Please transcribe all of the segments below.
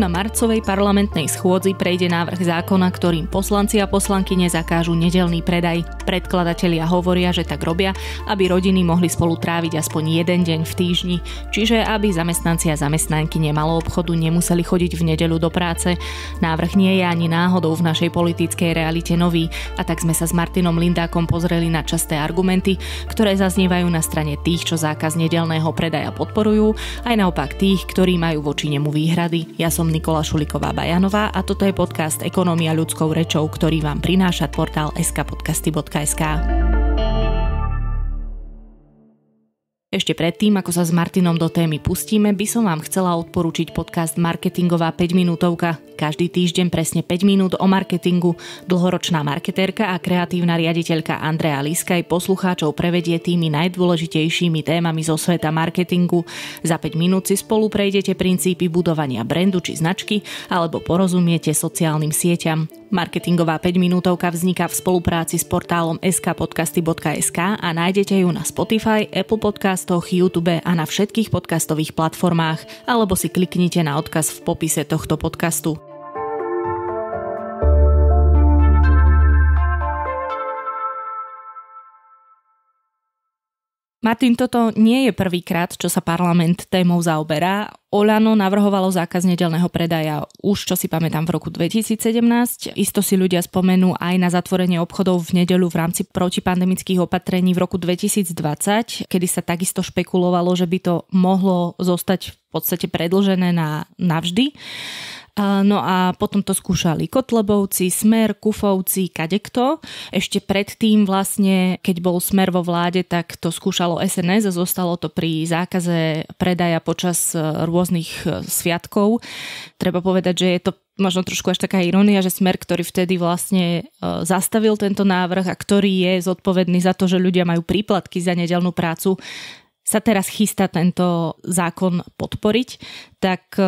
na marcovej parlamentnej schôdzi prejde návrh zákona, ktorým poslanci a poslanky nezakážu nedelný predaj. Predkladatelia hovoria, že tak robia, aby rodiny mohli spolu tráviť aspoň jeden deň v týždni, čiže aby zamestnanci a zamestnanky nemalo obchodu nemuseli chodiť v nedeľu do práce. Návrh nie je ani náhodou v našej politickej realite nový a tak sme sa s Martinom Lindákom pozreli na časté argumenty, ktoré zaznievajú na strane tých, čo zákaz nedelného predaja podporujú, aj naopak tých, ktorí majú voči nemu výhrady. Ja som Nikola Šuliková Bajanová a toto je podcast Ekonomia ľudskou rečou, ktorý vám prináša portál skpodcasty.sk SK. Ešte predtým, ako sa s Martinom do témy pustíme, by som vám chcela odporučiť podcast Marketingová 5 minútovka, každý týždeň presne 5 minút o marketingu. Dlhoročná marketérka a kreatívna riaditeľka Andrea Liskaj poslucháčov prevedie tými najdôležitejšími témami zo sveta marketingu. Za 5 minút si spolu prejdete princípy budovania brandu či značky alebo porozumiete sociálnym sieťam. Marketingová 5 minútovka vzniká v spolupráci s portálom skpodcasty.sk a nájdete ju na Spotify, Apple podcastoch, YouTube a na všetkých podcastových platformách alebo si kliknite na odkaz v popise tohto podcastu. Martin, toto nie je prvýkrát, čo sa parlament témou zaoberá. Olano navrhovalo zákaz nedelného predaja už, čo si pamätám, v roku 2017. Isto si ľudia spomenú aj na zatvorenie obchodov v nedelu v rámci protipandemických opatrení v roku 2020, kedy sa takisto špekulovalo, že by to mohlo zostať v podstate predlžené na navždy. No a potom to skúšali Kotlebovci, Smer, Kufovci, kadekto. Ešte predtým vlastne, keď bol Smer vo vláde, tak to skúšalo SNS a zostalo to pri zákaze predaja počas rôznych rôznych e, sviatkov. Treba povedať, že je to možno trošku až taká ironia, že smer, ktorý vtedy vlastne e, zastavil tento návrh a ktorý je zodpovedný za to, že ľudia majú príplatky za nedelnú prácu, sa teraz chystá tento zákon podporiť, tak e,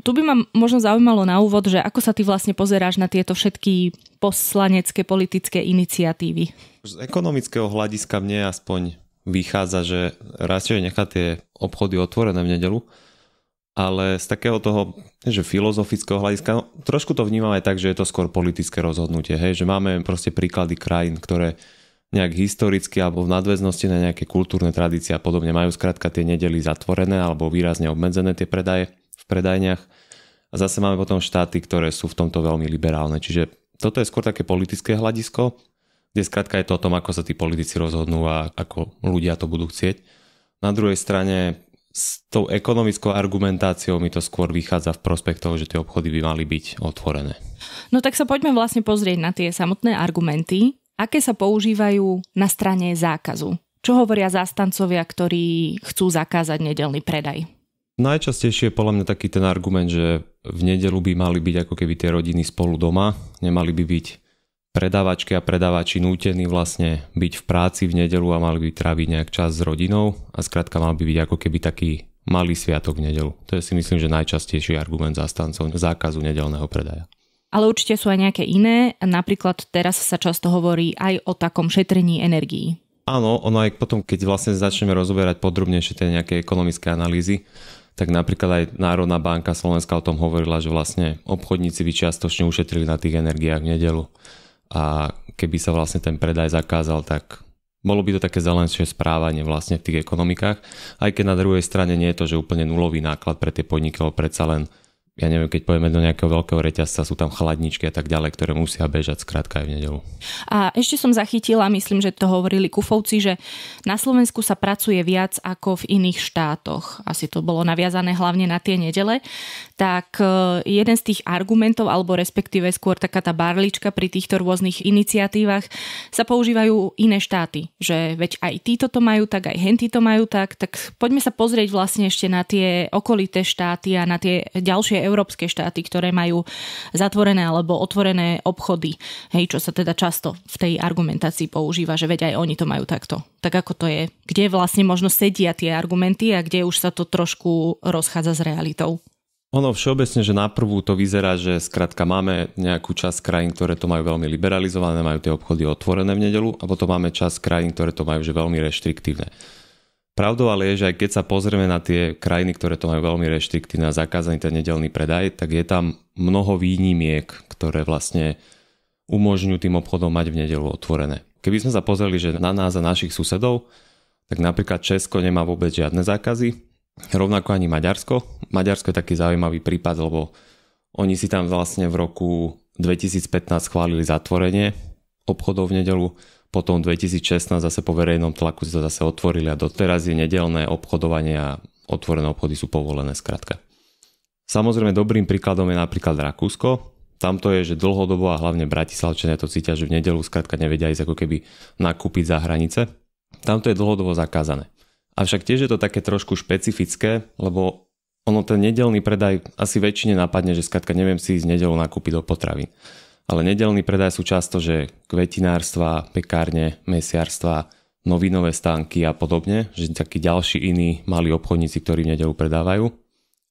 tu by ma možno zaujímalo na úvod, že ako sa ty vlastne pozeráš na tieto všetky poslanecké politické iniciatívy? Z ekonomického hľadiska mne aspoň vychádza, že raz, že nechá tie obchody otvorené v nedelu, ale z takého toho, že filozofického hľadiska, no, trošku to vnímam aj tak, že je to skôr politické rozhodnutie, hej, že máme proste príklady krajín, ktoré nejak historicky alebo v nadväznosti na nejaké kultúrne tradície a podobne majú skrátka tie nedely zatvorené alebo výrazne obmedzené tie predaje v predajniach. A zase máme potom štáty, ktoré sú v tomto veľmi liberálne. Čiže toto je skôr také politické hľadisko, kde skrátka je to o tom, ako sa tí politici rozhodnú a ako ľudia to budú chcieť. Na druhej strane s tou ekonomickou argumentáciou mi to skôr vychádza v prospech toho, že tie obchody by mali byť otvorené. No tak sa poďme vlastne pozrieť na tie samotné argumenty, aké sa používajú na strane zákazu. Čo hovoria zástancovia, ktorí chcú zakázať nedelný predaj? Najčastejšie je podľa mňa taký ten argument, že v nedelu by mali byť ako keby tie rodiny spolu doma, nemali by byť predávačky a predávači nútení vlastne byť v práci v nedelu a mali by tráviť nejak čas s rodinou a skrátka mal by byť ako keby taký malý sviatok v nedelu. To je si myslím, že najčastejší argument zastancov zákazu nedelného predaja. Ale určite sú aj nejaké iné, napríklad teraz sa často hovorí aj o takom šetrení energií. Áno, ono aj potom, keď vlastne začneme rozoberať podrobnejšie tie nejaké ekonomické analýzy, tak napríklad aj Národná banka Slovenska o tom hovorila, že vlastne obchodníci by čiastočne ušetrili na tých energiách v nedelu a keby sa vlastne ten predaj zakázal, tak bolo by to také zelenšie správanie vlastne v tých ekonomikách, aj keď na druhej strane nie je to, že úplne nulový náklad pre tie podniky, ale predsa len ja neviem, keď pojeme do nejakého veľkého reťazca, sú tam chladničky a tak ďalej, ktoré musia bežať skrátka aj v nedelu. A ešte som zachytila, myslím, že to hovorili kufovci, že na Slovensku sa pracuje viac ako v iných štátoch. Asi to bolo naviazané hlavne na tie nedele. Tak e, jeden z tých argumentov, alebo respektíve skôr taká tá barlička pri týchto rôznych iniciatívach, sa používajú iné štáty. Že veď aj títo to majú tak, aj henty to majú tak, tak poďme sa pozrieť vlastne ešte na tie okolité štáty a na tie ďalšie európske štáty, ktoré majú zatvorené alebo otvorené obchody, hej, čo sa teda často v tej argumentácii používa, že veď aj oni to majú takto. Tak ako to je? Kde vlastne možno sedia tie argumenty a kde už sa to trošku rozchádza s realitou? Ono všeobecne, že prvú to vyzerá, že skrátka máme nejakú časť krajín, ktoré to majú veľmi liberalizované, majú tie obchody otvorené v nedelu a potom máme časť krajín, ktoré to majú že veľmi reštriktívne. Pravdou ale je, že aj keď sa pozrieme na tie krajiny, ktoré to majú veľmi reštriktívne a zakázaný ten nedelný predaj, tak je tam mnoho výnimiek, ktoré vlastne umožňujú tým obchodom mať v nedelu otvorené. Keby sme sa pozreli, že na nás a našich susedov, tak napríklad Česko nemá vôbec žiadne zákazy, rovnako ani Maďarsko. Maďarsko je taký zaujímavý prípad, lebo oni si tam vlastne v roku 2015 schválili zatvorenie obchodov v nedelu, potom 2016 zase po verejnom tlaku sa zase otvorili a doteraz je nedelné obchodovanie a otvorené obchody sú povolené skratka. Samozrejme dobrým príkladom je napríklad Rakúsko. Tamto je, že dlhodobo a hlavne Bratislavčania to cítia, že v nedelu skratka nevedia ísť ako keby nakúpiť za hranice. Tamto je dlhodobo zakázané. Avšak tiež je to také trošku špecifické, lebo ono ten nedelný predaj asi väčšine napadne, že skratka neviem si ísť nedelu nakúpiť do potravín. Ale nedelný predaj sú často, že kvetinárstva, pekárne, mesiarstva, novinové stánky a podobne, že takí ďalší iní malí obchodníci, ktorí v nedelu predávajú.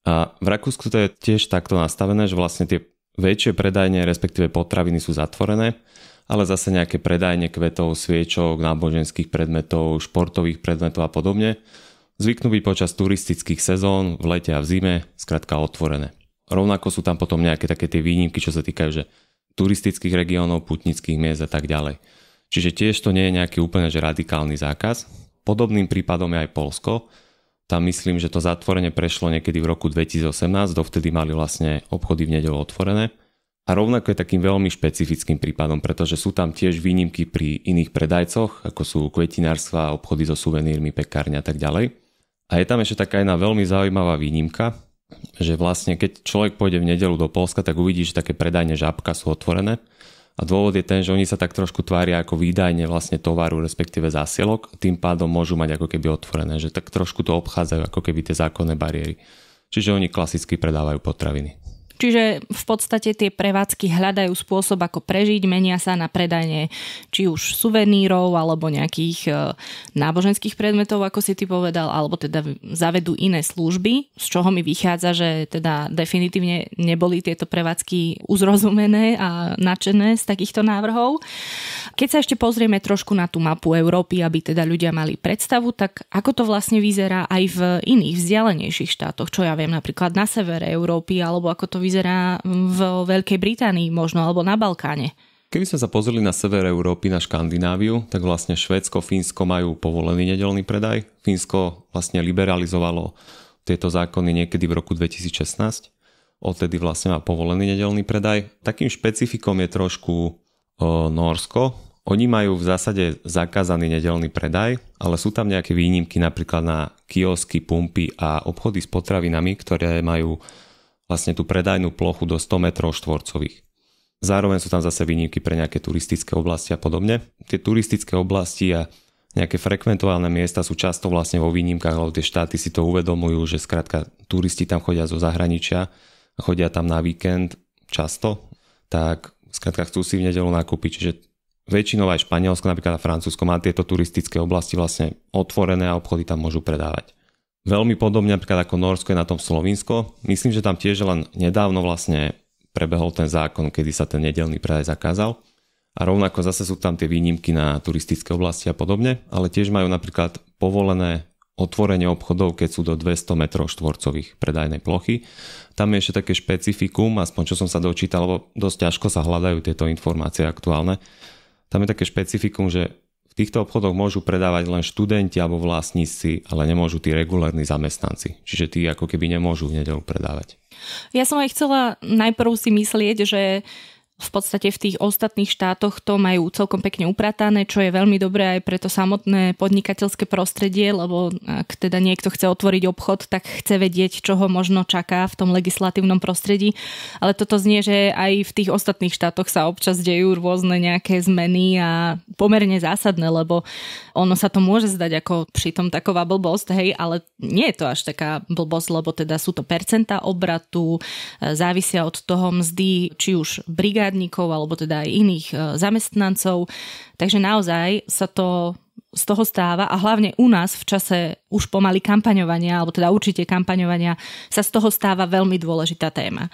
A v Rakúsku to je tiež takto nastavené, že vlastne tie väčšie predajne, respektíve potraviny sú zatvorené, ale zase nejaké predajne kvetov, sviečok, náboženských predmetov, športových predmetov a podobne zvyknú byť počas turistických sezón, v lete a v zime, skrátka otvorené. Rovnako sú tam potom nejaké také tie výnimky, čo sa týkajú, že turistických regiónov, putnických miest a tak ďalej. Čiže tiež to nie je nejaký úplne že radikálny zákaz. Podobným prípadom je aj Polsko. Tam myslím, že to zatvorenie prešlo niekedy v roku 2018, dovtedy mali vlastne obchody v nedelu otvorené. A rovnako je takým veľmi špecifickým prípadom, pretože sú tam tiež výnimky pri iných predajcoch, ako sú kvetinárstva, obchody so suvenírmi, pekárne a tak ďalej. A je tam ešte taká jedna veľmi zaujímavá výnimka, že vlastne keď človek pôjde v nedelu do Polska, tak uvidí, že také predajne žabka sú otvorené. A dôvod je ten, že oni sa tak trošku tvária ako výdajne vlastne tovaru, respektíve zásielok, tým pádom môžu mať ako keby otvorené, že tak trošku to obchádzajú ako keby tie zákonné bariéry. Čiže oni klasicky predávajú potraviny. Čiže v podstate tie prevádzky hľadajú spôsob, ako prežiť, menia sa na predanie či už suvenírov alebo nejakých e, náboženských predmetov, ako si ty povedal, alebo teda zavedú iné služby, z čoho mi vychádza, že teda definitívne neboli tieto prevádzky uzrozumené a nadšené z takýchto návrhov. Keď sa ešte pozrieme trošku na tú mapu Európy, aby teda ľudia mali predstavu, tak ako to vlastne vyzerá aj v iných vzdialenejších štátoch, čo ja viem napríklad na severe Európy, alebo ako to vyzerá v Veľkej Británii možno, alebo na Balkáne? Keby sme sa pozreli na sever Európy, na Škandináviu, tak vlastne Švédsko, Fínsko majú povolený nedelný predaj. Fínsko vlastne liberalizovalo tieto zákony niekedy v roku 2016. Odtedy vlastne má povolený nedelný predaj. Takým špecifikom je trošku eh, Norsko, oni majú v zásade zakázaný nedelný predaj, ale sú tam nejaké výnimky napríklad na kiosky, pumpy a obchody s potravinami, ktoré majú vlastne tú predajnú plochu do 100 metrov štvorcových. Zároveň sú tam zase výnimky pre nejaké turistické oblasti a podobne. Tie turistické oblasti a nejaké frekventované miesta sú často vlastne vo výnimkách, lebo tie štáty si to uvedomujú, že skrátka turisti tam chodia zo zahraničia a chodia tam na víkend často, tak skrátka chcú si v nedelu nakúpiť, čiže väčšinou aj Španielsko, napríklad a Francúzsko má tieto turistické oblasti vlastne otvorené a obchody tam môžu predávať. Veľmi podobne napríklad ako Norsko je na tom Slovinsko. Myslím, že tam tiež len nedávno vlastne prebehol ten zákon, kedy sa ten nedelný predaj zakázal. A rovnako zase sú tam tie výnimky na turistické oblasti a podobne, ale tiež majú napríklad povolené otvorenie obchodov, keď sú do 200 m štvorcových predajnej plochy. Tam je ešte také špecifikum, aspoň čo som sa dočítal, lebo dosť ťažko sa hľadajú tieto informácie aktuálne, tam je také špecifikum, že v týchto obchodoch môžu predávať len študenti alebo vlastníci, ale nemôžu tí regulárni zamestnanci. Čiže tí ako keby nemôžu v nedelu predávať. Ja som aj chcela najprv si myslieť, že v podstate v tých ostatných štátoch to majú celkom pekne upratané, čo je veľmi dobré aj pre to samotné podnikateľské prostredie, lebo ak teda niekto chce otvoriť obchod, tak chce vedieť, čo ho možno čaká v tom legislatívnom prostredí. Ale toto znie, že aj v tých ostatných štátoch sa občas dejú rôzne nejaké zmeny a pomerne zásadné, lebo ono sa to môže zdať ako pritom taková blbosť, hej, ale nie je to až taká blbosť, lebo teda sú to percentá obratu, e, závisia od toho mzdy, či už brigád úradníkov alebo teda aj iných e, zamestnancov. Takže naozaj sa to z toho stáva a hlavne u nás v čase už pomaly kampaňovania, alebo teda určite kampaňovania, sa z toho stáva veľmi dôležitá téma.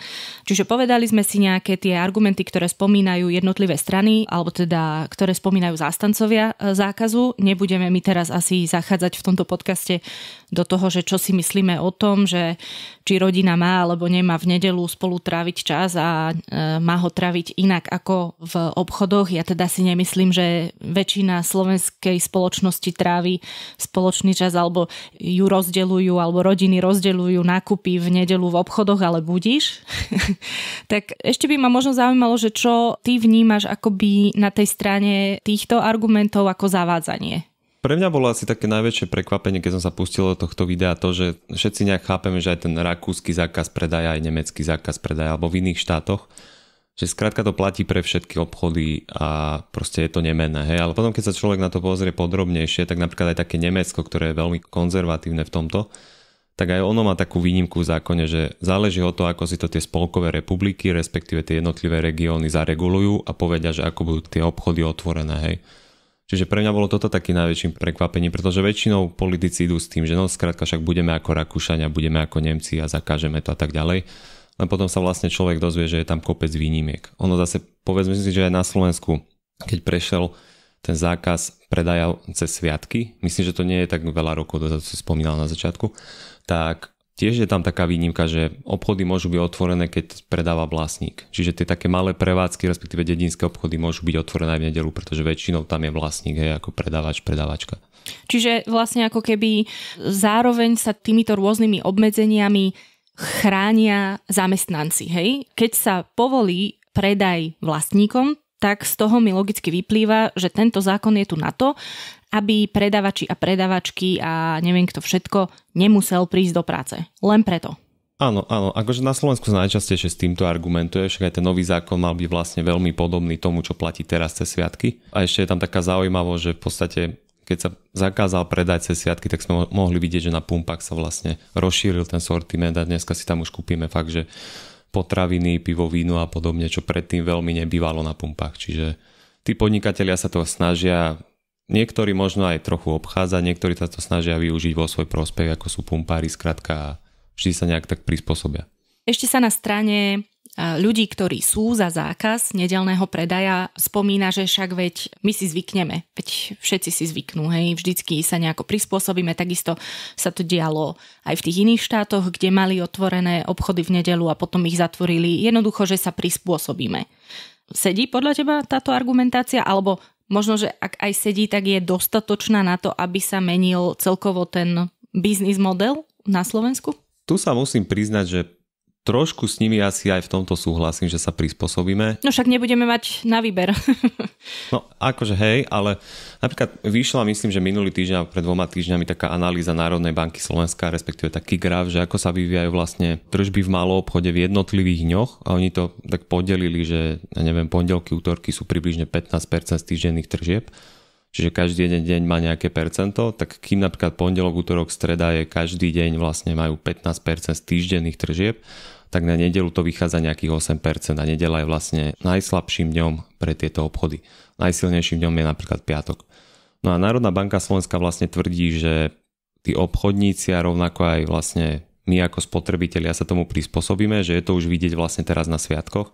Čiže povedali sme si nejaké tie argumenty, ktoré spomínajú jednotlivé strany, alebo teda ktoré spomínajú zástancovia e, zákazu. Nebudeme my teraz asi zachádzať v tomto podcaste do toho, že čo si myslíme o tom, že či rodina má alebo nemá v nedelu spolu tráviť čas a e, má ho tráviť inak ako v obchodoch. Ja teda si nemyslím, že väčšina slovenskej spoločnosti trávi spoločný čas alebo ju rozdeľujú alebo rodiny rozdeľujú nákupy v nedelu v obchodoch, ale budíš. tak ešte by ma možno zaujímalo, že čo ty vnímaš akoby na tej strane týchto argumentov ako zavádzanie pre mňa bolo asi také najväčšie prekvapenie, keď som sa pustil do tohto videa, to, že všetci nejak chápeme, že aj ten rakúsky zákaz predaja, aj nemecký zákaz predaja, alebo v iných štátoch, že skrátka to platí pre všetky obchody a proste je to nemenné. Hej? Ale potom, keď sa človek na to pozrie podrobnejšie, tak napríklad aj také Nemecko, ktoré je veľmi konzervatívne v tomto, tak aj ono má takú výnimku v zákone, že záleží o to, ako si to tie spolkové republiky, respektíve tie jednotlivé regióny zaregulujú a povedia, že ako budú tie obchody otvorené. Hej? Čiže pre mňa bolo toto taký najväčším prekvapením, pretože väčšinou politici idú s tým, že no skrátka však budeme ako Rakúšania, budeme ako Nemci a zakážeme to a tak ďalej len potom sa vlastne človek dozvie, že je tam kopec výnimiek. Ono zase, povedzme si, že aj na Slovensku, keď prešiel ten zákaz predaja cez sviatky, myslím, že to nie je tak veľa rokov to si spomínal na začiatku, tak tiež je tam taká výnimka, že obchody môžu byť otvorené, keď predáva vlastník. Čiže tie také malé prevádzky, respektíve dedinské obchody môžu byť otvorené aj v nedelu, pretože väčšinou tam je vlastník, hej, ako predávač, predávačka. Čiže vlastne ako keby zároveň sa týmito rôznymi obmedzeniami chránia zamestnanci. Hej? Keď sa povolí predaj vlastníkom, tak z toho mi logicky vyplýva, že tento zákon je tu na to, aby predavači a predavačky a neviem kto všetko nemusel prísť do práce. Len preto. Áno, áno, akože na Slovensku sa najčastejšie s týmto argumentuje, však aj ten nový zákon mal byť vlastne veľmi podobný tomu, čo platí teraz cez sviatky. A ešte je tam taká zaujímavosť, že v podstate keď sa zakázal predať cez siatky, tak sme mohli vidieť, že na pumpách sa vlastne rozšíril ten sortiment a dneska si tam už kúpime fakt, že potraviny, pivo, víno a podobne, čo predtým veľmi nebývalo na pumpách. Čiže tí podnikatelia sa to snažia Niektorí možno aj trochu obchádza, niektorí sa to snažia využiť vo svoj prospech, ako sú pumpári, zkrátka vždy sa nejak tak prispôsobia. Ešte sa na strane ľudí, ktorí sú za zákaz nedelného predaja, spomína, že však veď my si zvykneme, veď všetci si zvyknú, hej, vždycky sa nejako prispôsobíme, takisto sa to dialo aj v tých iných štátoch, kde mali otvorené obchody v nedelu a potom ich zatvorili, jednoducho, že sa prispôsobíme. Sedí podľa teba táto argumentácia, alebo možno, že ak aj sedí, tak je dostatočná na to, aby sa menil celkovo ten biznis model na Slovensku? Tu sa musím priznať, že trošku s nimi asi aj v tomto súhlasím, že sa prispôsobíme. No však nebudeme mať na výber. no akože hej, ale napríklad vyšla myslím, že minulý týždeň pred dvoma týždňami taká analýza Národnej banky Slovenska, respektíve taký graf, že ako sa vyvíjajú vlastne tržby v malom obchode v jednotlivých dňoch a oni to tak podelili, že ja neviem, pondelky, útorky sú približne 15% z týždenných tržieb čiže každý jeden deň má nejaké percento, tak kým napríklad pondelok, útorok, streda je každý deň vlastne majú 15% z týždenných tržieb, tak na nedelu to vychádza nejakých 8% a nedela je vlastne najslabším dňom pre tieto obchody. Najsilnejším dňom je napríklad piatok. No a Národná banka Slovenska vlastne tvrdí, že tí obchodníci a rovnako aj vlastne my ako spotrebitelia sa tomu prispôsobíme, že je to už vidieť vlastne teraz na sviatkoch,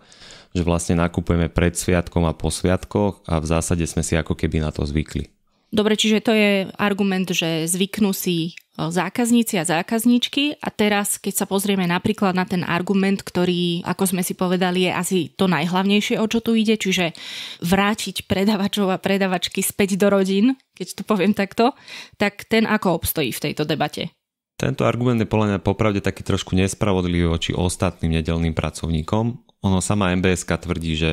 že vlastne nakupujeme pred sviatkom a po sviatkoch a v zásade sme si ako keby na to zvykli. Dobre, čiže to je argument, že zvyknú si E, zákazníci a zákazníčky a teraz, keď sa pozrieme napríklad na ten argument, ktorý, ako sme si povedali, je asi to najhlavnejšie, o čo tu ide, čiže vrátiť predavačov a predavačky späť do rodín, keď to poviem takto, tak ten ako obstojí v tejto debate? Tento argument je podľa mňa popravde taký trošku nespravodlivý voči ostatným nedelným pracovníkom. Ono sama MBSK tvrdí, že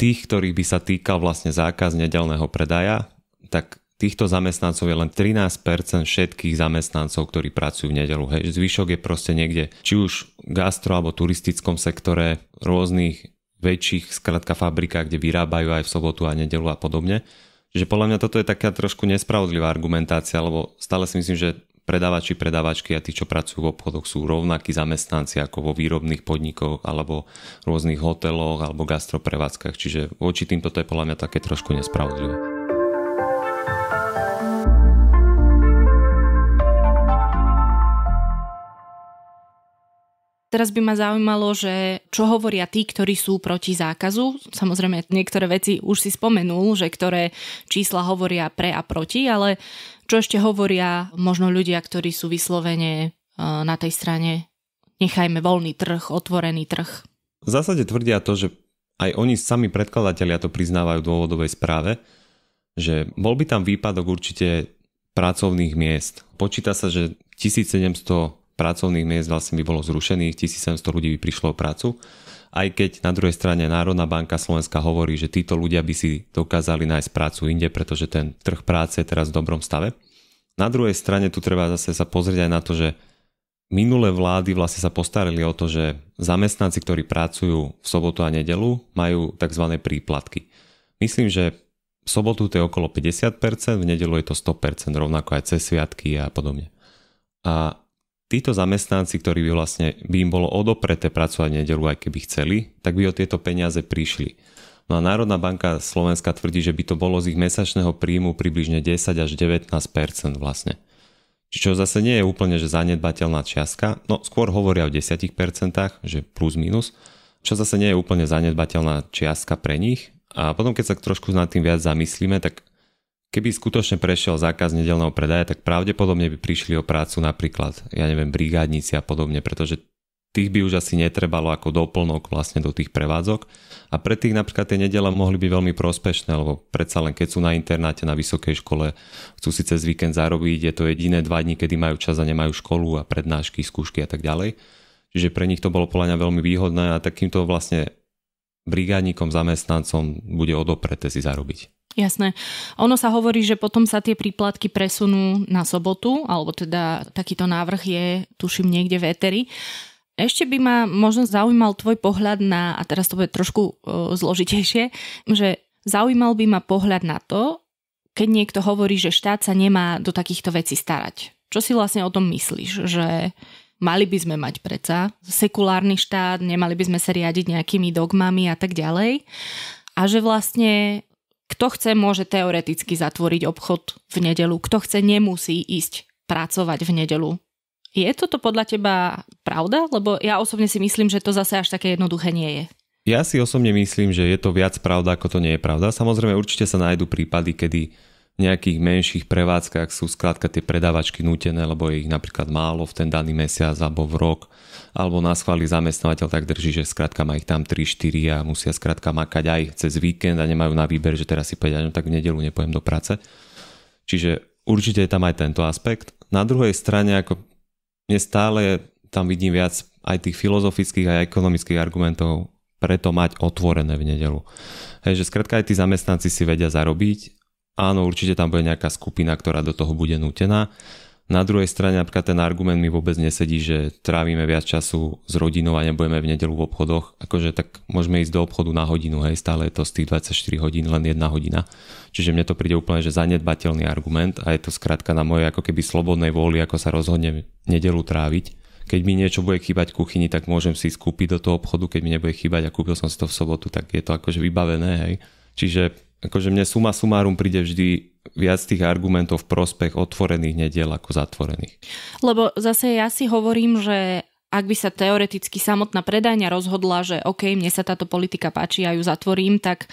tých, ktorých by sa týkal vlastne zákaz nedelného predaja, tak týchto zamestnancov je len 13% všetkých zamestnancov, ktorí pracujú v nedelu. Hej. Zvyšok je proste niekde, či už gastro alebo turistickom sektore, rôznych väčších, skrátka fabrika, kde vyrábajú aj v sobotu a nedelu a podobne. Čiže podľa mňa toto je taká trošku nespravodlivá argumentácia, lebo stále si myslím, že predávači, predávačky a tí, čo pracujú v obchodoch, sú rovnakí zamestnanci ako vo výrobných podnikoch alebo rôznych hoteloch alebo gastroprevádzkach. Čiže voči týmto to je podľa mňa také trošku nespravodlivé. Teraz by ma zaujímalo, že čo hovoria tí, ktorí sú proti zákazu. Samozrejme, niektoré veci už si spomenul, že ktoré čísla hovoria pre a proti, ale čo ešte hovoria možno ľudia, ktorí sú vyslovene e, na tej strane nechajme voľný trh, otvorený trh. V zásade tvrdia to, že aj oni sami predkladatelia to priznávajú v dôvodovej správe, že bol by tam výpadok určite pracovných miest. Počíta sa, že 1700 pracovných miest vlastne by bolo zrušených, 1700 ľudí by prišlo o prácu. Aj keď na druhej strane Národná banka Slovenska hovorí, že títo ľudia by si dokázali nájsť prácu inde, pretože ten trh práce je teraz v dobrom stave. Na druhej strane tu treba zase sa pozrieť aj na to, že minulé vlády vlastne sa postarili o to, že zamestnanci, ktorí pracujú v sobotu a nedelu, majú tzv. príplatky. Myslím, že v sobotu to je okolo 50%, v nedelu je to 100%, rovnako aj cez sviatky a podobne. A títo zamestnanci, ktorí by vlastne by im bolo odopreté pracovať nedelu, aj keby chceli, tak by o tieto peniaze prišli. No a Národná banka Slovenska tvrdí, že by to bolo z ich mesačného príjmu približne 10 až 19 vlastne. Čo zase nie je úplne že zanedbateľná čiastka, no skôr hovoria o 10%, že plus minus, čo zase nie je úplne zanedbateľná čiastka pre nich. A potom keď sa trošku nad tým viac zamyslíme, tak Keby skutočne prešiel zákaz nedelného predaja, tak pravdepodobne by prišli o prácu napríklad, ja neviem, brigádnici a podobne, pretože tých by už asi netrebalo ako doplnok vlastne do tých prevádzok a pre tých napríklad tie nedele mohli byť veľmi prospešné, lebo predsa len keď sú na internáte na vysokej škole, chcú si cez víkend zarobiť, je to jediné dva dní, kedy majú čas a nemajú školu a prednášky, skúšky a tak ďalej. Čiže pre nich to bolo podľa mňa veľmi výhodné a takýmto vlastne brigádnikom, zamestnancom bude odopreté si zarobiť. Jasné. Ono sa hovorí, že potom sa tie príplatky presunú na sobotu, alebo teda takýto návrh je, tuším, niekde v Eteri. Ešte by ma možno zaujímal tvoj pohľad na, a teraz to bude trošku uh, zložitejšie, že zaujímal by ma pohľad na to, keď niekto hovorí, že štát sa nemá do takýchto vecí starať. Čo si vlastne o tom myslíš? Že mali by sme mať predsa sekulárny štát, nemali by sme sa riadiť nejakými dogmami a tak ďalej. A že vlastne kto chce, môže teoreticky zatvoriť obchod v nedelu. Kto chce, nemusí ísť pracovať v nedelu. Je toto podľa teba pravda? Lebo ja osobne si myslím, že to zase až také jednoduché nie je. Ja si osobne myslím, že je to viac pravda, ako to nie je pravda. Samozrejme, určite sa nájdú prípady, kedy nejakých menších prevádzkach sú skrátka tie predávačky nútené, lebo je ich napríklad málo v ten daný mesiac alebo v rok, alebo na schváli zamestnávateľ tak drží, že skrátka má ich tam 3-4 a musia skrátka makať aj cez víkend a nemajú na výber, že teraz si povedia, no tak v nedelu nepojem do práce. Čiže určite je tam aj tento aspekt. Na druhej strane, ako mne stále tam vidím viac aj tých filozofických aj ekonomických argumentov preto mať otvorené v nedelu. Hej, že skrátka aj tí zamestnanci si vedia zarobiť Áno, určite tam bude nejaká skupina, ktorá do toho bude nutená. Na druhej strane napríklad ten argument mi vôbec nesedí, že trávime viac času s rodinou a nebudeme v nedelu v obchodoch. Akože tak môžeme ísť do obchodu na hodinu, hej, stále je to z tých 24 hodín len jedna hodina. Čiže mne to príde úplne, že zanedbateľný argument a je to skrátka na mojej ako keby slobodnej vôli, ako sa rozhodnem nedelu tráviť. Keď mi niečo bude chýbať v kuchyni, tak môžem si skúpiť do toho obchodu, keď mi nebude chýbať a kúpil som si to v sobotu, tak je to akože vybavené, hej. Čiže akože mne suma sumárum príde vždy viac tých argumentov v prospech otvorených nediel ako zatvorených. Lebo zase ja si hovorím, že ak by sa teoreticky samotná predajňa rozhodla, že OK, mne sa táto politika páči, ja ju zatvorím, tak e,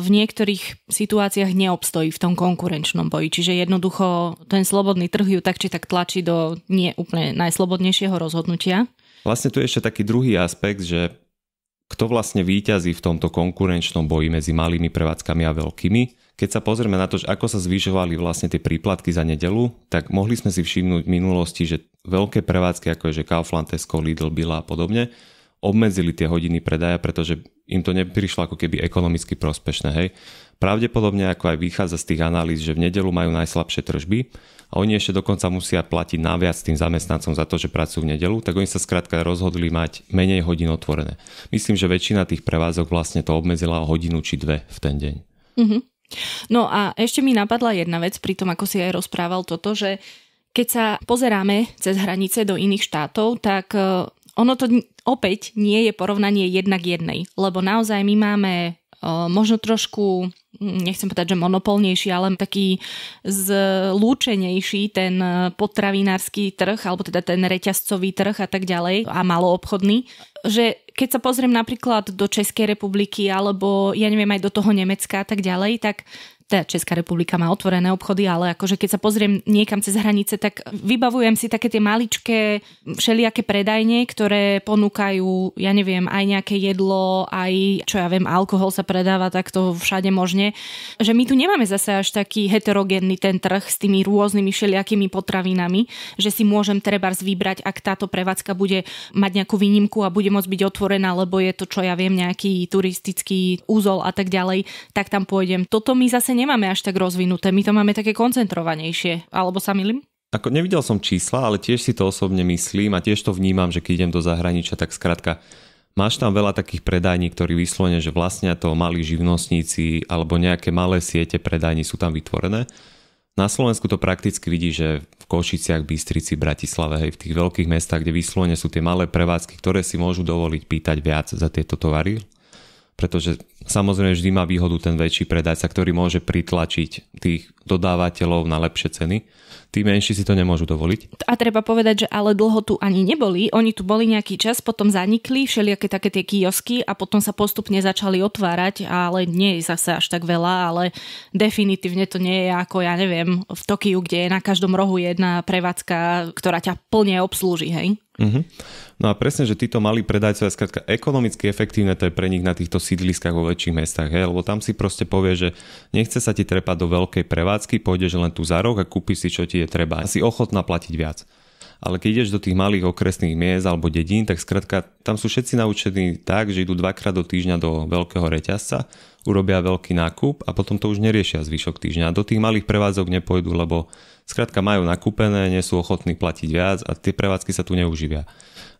v niektorých situáciách neobstojí v tom konkurenčnom boji. Čiže jednoducho ten slobodný trh ju tak či tak tlačí do nie úplne najslobodnejšieho rozhodnutia. Vlastne tu je ešte taký druhý aspekt, že kto vlastne výťazí v tomto konkurenčnom boji medzi malými prevádzkami a veľkými. Keď sa pozrieme na to, ako sa zvyšovali vlastne tie príplatky za nedelu, tak mohli sme si všimnúť v minulosti, že veľké prevádzky ako je že Kaufland, Tesco, Lidl, Bila a podobne, obmedzili tie hodiny predaja, pretože im to neprišlo ako keby ekonomicky prospešné. Hej. Pravdepodobne ako aj vychádza z tých analýz, že v nedelu majú najslabšie tržby, a oni ešte dokonca musia platiť naviac tým zamestnancom za to, že pracujú v nedelu, tak oni sa skrátka rozhodli mať menej hodín otvorené. Myslím, že väčšina tých prevádzok vlastne to obmedzila o hodinu či dve v ten deň. Mm-hmm. No a ešte mi napadla jedna vec pri tom, ako si aj rozprával toto, že keď sa pozeráme cez hranice do iných štátov, tak eh, ono to opäť nie je porovnanie jednak jednej, lebo naozaj my máme možno trošku, mm, nechcem povedať, že monopolnejší, ale taký zlúčenejší ten e, potravinársky trh, alebo teda ten reťazcový trh a tak ďalej a maloobchodný, že keď sa pozriem napríklad do Českej republiky alebo ja neviem aj do toho Nemecka a tak ďalej, tak teda Česká republika má otvorené obchody, ale akože keď sa pozriem niekam cez hranice, tak vybavujem si také tie maličké všelijaké predajne, ktoré ponúkajú, ja neviem, aj nejaké jedlo, aj čo ja viem, alkohol sa predáva takto všade možne. Že my tu nemáme zase až taký heterogénny ten trh s tými rôznymi všelijakými potravinami, že si môžem treba vybrať, ak táto prevádzka bude mať nejakú výnimku a bude môcť byť otvorená, lebo je to, čo ja viem, nejaký turistický úzol a tak ďalej, tak tam pôjdem. Toto mi zase nemáme až tak rozvinuté, my to máme také koncentrovanejšie, alebo sa milím? Ako nevidel som čísla, ale tiež si to osobne myslím a tiež to vnímam, že keď idem do zahraničia, tak skrátka máš tam veľa takých predajní, ktorí vyslovene, že vlastnia to mali živnostníci alebo nejaké malé siete predajní sú tam vytvorené. Na Slovensku to prakticky vidí, že v Košiciach, Bystrici, Bratislave, hej, v tých veľkých mestách, kde vyslovene sú tie malé prevádzky, ktoré si môžu dovoliť pýtať viac za tieto tovary, pretože Samozrejme vždy má výhodu ten väčší predajca, ktorý môže pritlačiť tých dodávateľov na lepšie ceny. Tí menší si to nemôžu dovoliť. A treba povedať, že ale dlho tu ani neboli. Oni tu boli nejaký čas, potom zanikli všelijaké také tie kiosky a potom sa postupne začali otvárať, ale nie je zase až tak veľa, ale definitívne to nie je ako, ja neviem, v Tokiu, kde je na každom rohu jedna prevádzka, ktorá ťa plne obslúži, hej? Mm-hmm. No a presne, že títo malí predajcovia, skrátka ekonomicky efektívne to je pre nich na týchto sídliskách vo väčších mestách, hej, lebo tam si proste povie, že nechce sa ti trepať do veľkej prevádzky, pôjdeš len tu za rok a kúpiš si, čo ti je treba. Asi ochotná platiť viac. Ale keď ideš do tých malých okresných miest alebo dedín, tak skrátka tam sú všetci naučení tak, že idú dvakrát do týždňa do veľkého reťazca, urobia veľký nákup a potom to už neriešia zvyšok týždňa. Do tých malých prevádzok nepôjdu, lebo Skrátka majú nakúpené, nie sú ochotní platiť viac a tie prevádzky sa tu neuživia.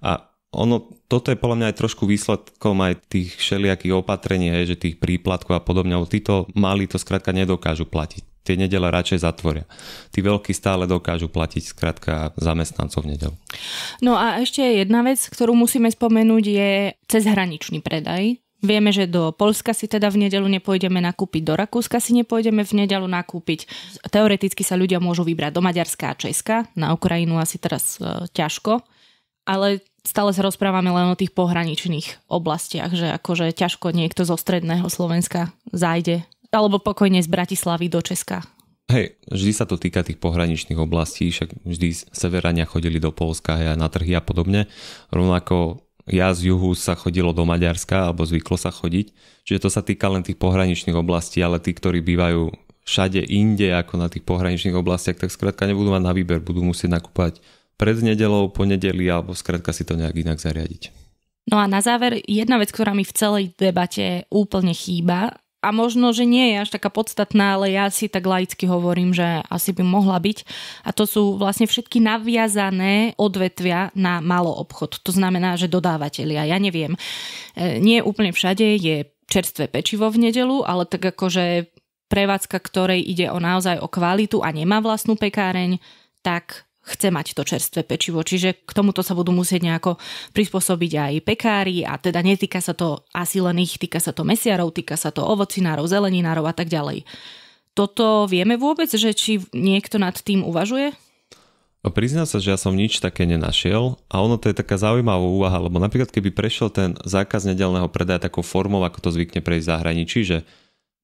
A ono, toto je podľa mňa aj trošku výsledkom aj tých všelijakých opatrení, hej, že tých príplatkov a podobne, lebo títo malí to skrátka nedokážu platiť. Tie nedele radšej zatvoria. Tí veľkí stále dokážu platiť skrátka zamestnancov v nedelu. No a ešte jedna vec, ktorú musíme spomenúť, je cezhraničný predaj Vieme, že do Polska si teda v nedelu nepôjdeme nakúpiť, do Rakúska si nepôjdeme v nedelu nakúpiť. Teoreticky sa ľudia môžu vybrať do Maďarska a Česka, na Ukrajinu asi teraz e, ťažko, ale stále sa rozprávame len o tých pohraničných oblastiach, že akože ťažko niekto zo stredného Slovenska zájde, alebo pokojne z Bratislavy do Česka. Hej, vždy sa to týka tých pohraničných oblastí, však vždy severania chodili do Polska a na trhy a podobne. Rovnako ja z juhu sa chodilo do Maďarska, alebo zvyklo sa chodiť. Čiže to sa týka len tých pohraničných oblastí, ale tí, ktorí bývajú všade inde ako na tých pohraničných oblastiach, tak skrátka nebudú mať na výber, budú musieť nakúpať pred nedelou, po nedeli, alebo skrátka si to nejak inak zariadiť. No a na záver, jedna vec, ktorá mi v celej debate úplne chýba a možno, že nie je až taká podstatná, ale ja si tak laicky hovorím, že asi by mohla byť. A to sú vlastne všetky naviazané odvetvia na malo obchod. To znamená, že dodávateľia, ja neviem, e, nie úplne všade je čerstvé pečivo v nedelu, ale tak akože prevádzka, ktorej ide o naozaj o kvalitu a nemá vlastnú pekáreň, tak chce mať to čerstvé pečivo. Čiže k tomuto sa budú musieť nejako prispôsobiť aj pekári a teda netýka sa to asi len ich, týka sa to mesiarov, týka sa to ovocinárov, zeleninárov a tak ďalej. Toto vieme vôbec, že či niekto nad tým uvažuje? No, Priznám sa, že ja som nič také nenašiel a ono to je taká zaujímavá úvaha, lebo napríklad keby prešiel ten zákaz nedelného predaja takou formou, ako to zvykne prejsť v zahraničí, že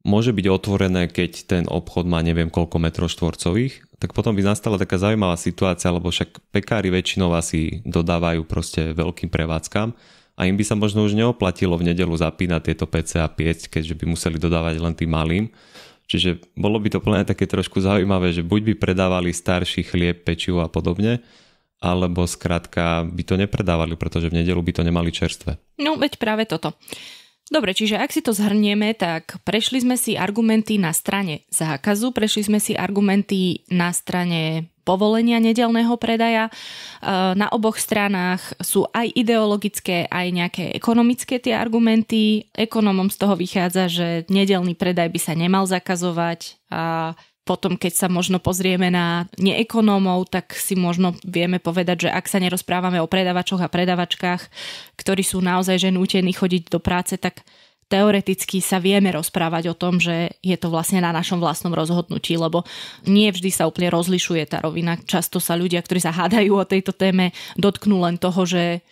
môže byť otvorené, keď ten obchod má neviem koľko metrov štvorcových, tak potom by nastala taká zaujímavá situácia, lebo však pekári väčšinou asi dodávajú proste veľkým prevádzkam a im by sa možno už neoplatilo v nedelu zapínať tieto PCA 5, keďže by museli dodávať len tým malým. Čiže bolo by to plne také trošku zaujímavé, že buď by predávali starší chlieb, pečivo a podobne, alebo skrátka by to nepredávali, pretože v nedelu by to nemali čerstvé. No, veď práve toto. Dobre, čiže ak si to zhrnieme, tak prešli sme si argumenty na strane zákazu, prešli sme si argumenty na strane povolenia nedelného predaja. E, na oboch stranách sú aj ideologické, aj nejaké ekonomické tie argumenty. Ekonomom z toho vychádza, že nedelný predaj by sa nemal zakazovať a potom, keď sa možno pozrieme na neekonómov, tak si možno vieme povedať, že ak sa nerozprávame o predavačoch a predavačkách, ktorí sú naozaj že nútení chodiť do práce, tak teoreticky sa vieme rozprávať o tom, že je to vlastne na našom vlastnom rozhodnutí, lebo nie vždy sa úplne rozlišuje tá rovina. Často sa ľudia, ktorí sa hádajú o tejto téme, dotknú len toho, že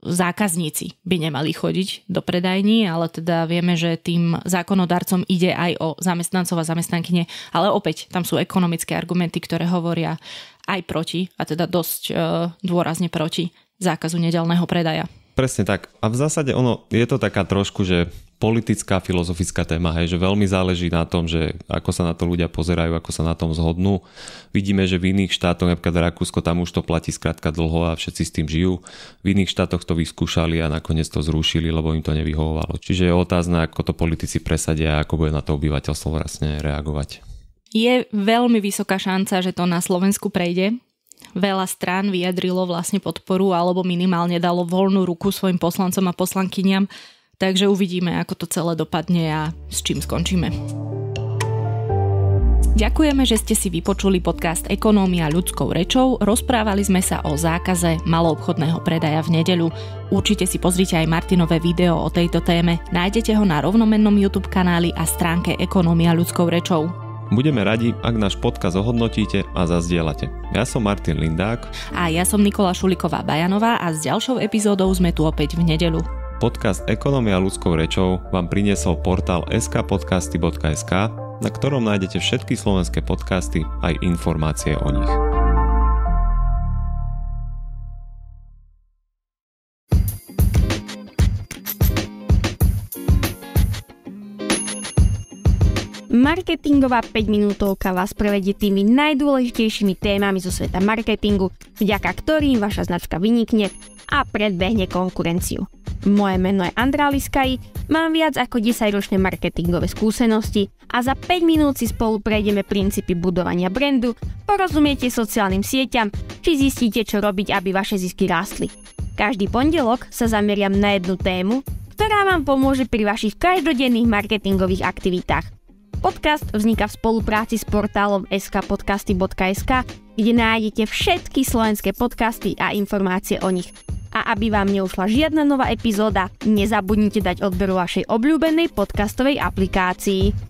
zákazníci by nemali chodiť do predajní, ale teda vieme, že tým zákonodarcom ide aj o zamestnancov a zamestnankyne, ale opäť tam sú ekonomické argumenty, ktoré hovoria aj proti, a teda dosť e, dôrazne proti zákazu nedelného predaja. Presne tak. A v zásade ono, je to taká trošku, že politická, filozofická téma, hej, že veľmi záleží na tom, že ako sa na to ľudia pozerajú, ako sa na tom zhodnú. Vidíme, že v iných štátoch, napríklad Rakúsko, tam už to platí skrátka dlho a všetci s tým žijú. V iných štátoch to vyskúšali a nakoniec to zrušili, lebo im to nevyhovovalo. Čiže je otázne, ako to politici presadia a ako bude na to obyvateľstvo vlastne reagovať. Je veľmi vysoká šanca, že to na Slovensku prejde, veľa strán vyjadrilo vlastne podporu alebo minimálne dalo voľnú ruku svojim poslancom a poslankyniam Takže uvidíme, ako to celé dopadne a s čím skončíme. Ďakujeme, že ste si vypočuli podcast Ekonómia ľudskou rečou. Rozprávali sme sa o zákaze maloobchodného predaja v nedeľu. Určite si pozrite aj Martinové video o tejto téme. Nájdete ho na rovnomennom YouTube kanáli a stránke Ekonómia ľudskou rečou. Budeme radi, ak náš podcast ohodnotíte a zazdielate. Ja som Martin Lindák. A ja som Nikola Šuliková-Bajanová a s ďalšou epizódou sme tu opäť v nedeľu. Podcast Ekonomia ľudskou rečou vám priniesol portál skpodcasty.sk, na ktorom nájdete všetky slovenské podcasty aj informácie o nich. Marketingová 5 minútovka vás prevedie tými najdôležitejšími témami zo sveta marketingu, vďaka ktorým vaša značka vynikne a predbehne konkurenciu. Moje meno je Andrá Liskaj, mám viac ako 10-ročné marketingové skúsenosti a za 5 minút si spolu prejdeme princípy budovania brandu, porozumiete sociálnym sieťam, či zistíte, čo robiť, aby vaše zisky rástli. Každý pondelok sa zameriam na jednu tému, ktorá vám pomôže pri vašich každodenných marketingových aktivitách. Podcast vzniká v spolupráci s portálom skpodcasty.sk, kde nájdete všetky slovenské podcasty a informácie o nich a aby vám neušla žiadna nová epizóda, nezabudnite dať odberu vašej obľúbenej podcastovej aplikácii.